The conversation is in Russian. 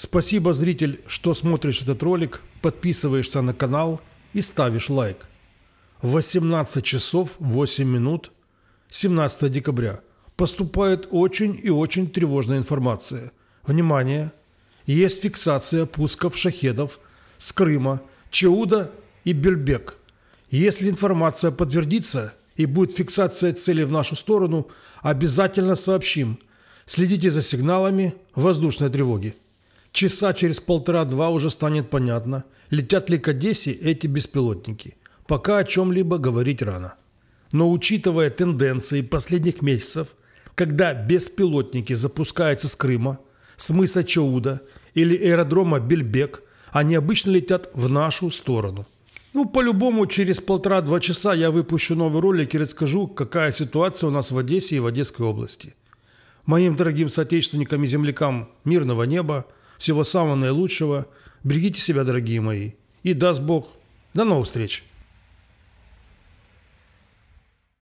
Спасибо, зритель, что смотришь этот ролик, подписываешься на канал и ставишь лайк. 18 часов 8 минут 17 декабря. Поступает очень и очень тревожная информация. Внимание! Есть фиксация пусков шахедов с Крыма, Чеуда и Бельбек. Если информация подтвердится и будет фиксация цели в нашу сторону, обязательно сообщим. Следите за сигналами воздушной тревоги. Часа через полтора-два уже станет понятно, летят ли к Одессе эти беспилотники. Пока о чем-либо говорить рано. Но учитывая тенденции последних месяцев, когда беспилотники запускаются с Крыма, с мыса Чауда или аэродрома Бельбек, они обычно летят в нашу сторону. Ну, по-любому, через полтора-два часа я выпущу новый ролик и расскажу, какая ситуация у нас в Одессе и в Одесской области. Моим дорогим соотечественникам и землякам мирного неба – всего самого наилучшего. Берегите себя, дорогие мои. И даст Бог. До новых встреч.